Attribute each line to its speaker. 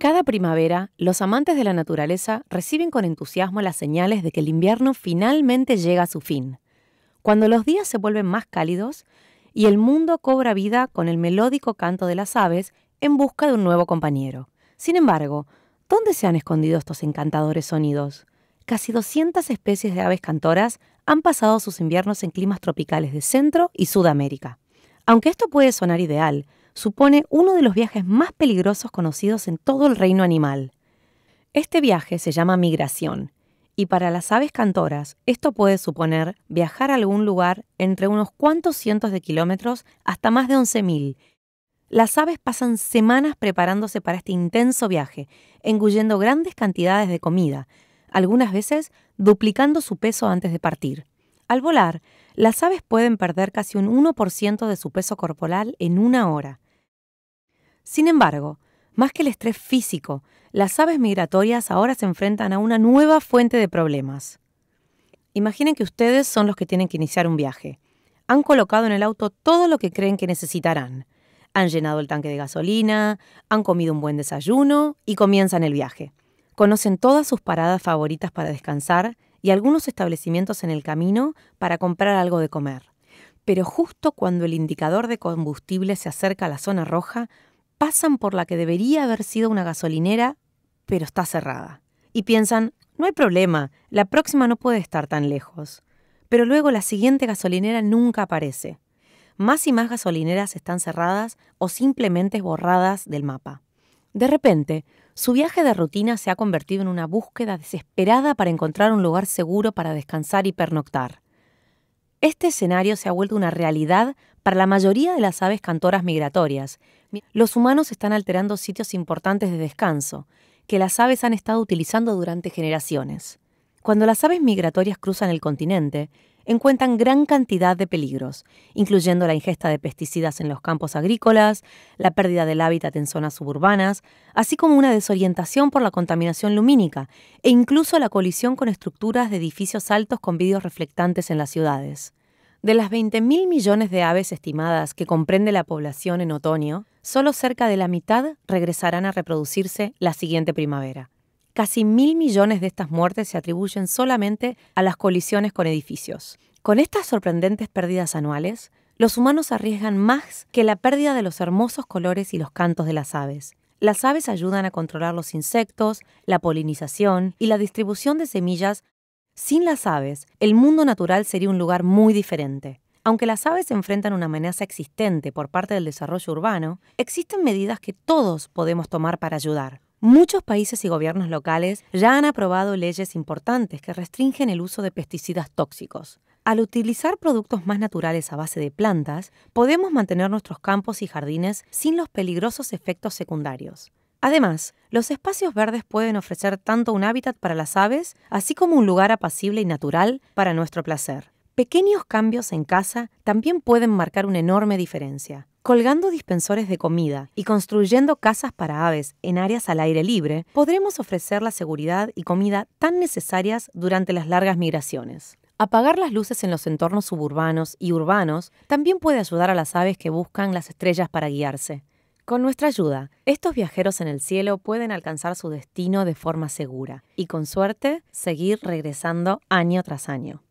Speaker 1: Cada primavera, los amantes de la naturaleza reciben con entusiasmo las señales de que el invierno finalmente llega a su fin. Cuando los días se vuelven más cálidos y el mundo cobra vida con el melódico canto de las aves en busca de un nuevo compañero. Sin embargo, ¿dónde se han escondido estos encantadores sonidos? Casi 200 especies de aves cantoras han pasado sus inviernos en climas tropicales de Centro y Sudamérica. Aunque esto puede sonar ideal, supone uno de los viajes más peligrosos conocidos en todo el reino animal. Este viaje se llama migración, y para las aves cantoras esto puede suponer viajar a algún lugar entre unos cuantos cientos de kilómetros hasta más de 11.000. Las aves pasan semanas preparándose para este intenso viaje, engullendo grandes cantidades de comida, algunas veces duplicando su peso antes de partir. Al volar, las aves pueden perder casi un 1% de su peso corporal en una hora. Sin embargo, más que el estrés físico, las aves migratorias ahora se enfrentan a una nueva fuente de problemas. Imaginen que ustedes son los que tienen que iniciar un viaje. Han colocado en el auto todo lo que creen que necesitarán. Han llenado el tanque de gasolina, han comido un buen desayuno y comienzan el viaje. Conocen todas sus paradas favoritas para descansar y algunos establecimientos en el camino para comprar algo de comer. Pero justo cuando el indicador de combustible se acerca a la zona roja, pasan por la que debería haber sido una gasolinera, pero está cerrada. Y piensan, no hay problema, la próxima no puede estar tan lejos. Pero luego la siguiente gasolinera nunca aparece. Más y más gasolineras están cerradas o simplemente borradas del mapa. De repente, su viaje de rutina se ha convertido en una búsqueda desesperada para encontrar un lugar seguro para descansar y pernoctar. Este escenario se ha vuelto una realidad para la mayoría de las aves cantoras migratorias. Los humanos están alterando sitios importantes de descanso, que las aves han estado utilizando durante generaciones. Cuando las aves migratorias cruzan el continente, encuentran gran cantidad de peligros, incluyendo la ingesta de pesticidas en los campos agrícolas, la pérdida del hábitat en zonas suburbanas, así como una desorientación por la contaminación lumínica e incluso la colisión con estructuras de edificios altos con vidrios reflectantes en las ciudades. De las 20.000 millones de aves estimadas que comprende la población en otoño, solo cerca de la mitad regresarán a reproducirse la siguiente primavera. Casi mil millones de estas muertes se atribuyen solamente a las colisiones con edificios. Con estas sorprendentes pérdidas anuales, los humanos arriesgan más que la pérdida de los hermosos colores y los cantos de las aves. Las aves ayudan a controlar los insectos, la polinización y la distribución de semillas. Sin las aves, el mundo natural sería un lugar muy diferente. Aunque las aves enfrentan una amenaza existente por parte del desarrollo urbano, existen medidas que todos podemos tomar para ayudar. Muchos países y gobiernos locales ya han aprobado leyes importantes que restringen el uso de pesticidas tóxicos. Al utilizar productos más naturales a base de plantas, podemos mantener nuestros campos y jardines sin los peligrosos efectos secundarios. Además, los espacios verdes pueden ofrecer tanto un hábitat para las aves, así como un lugar apacible y natural para nuestro placer pequeños cambios en casa también pueden marcar una enorme diferencia. Colgando dispensores de comida y construyendo casas para aves en áreas al aire libre, podremos ofrecer la seguridad y comida tan necesarias durante las largas migraciones. Apagar las luces en los entornos suburbanos y urbanos también puede ayudar a las aves que buscan las estrellas para guiarse. Con nuestra ayuda, estos viajeros en el cielo pueden alcanzar su destino de forma segura y con suerte seguir regresando año tras año.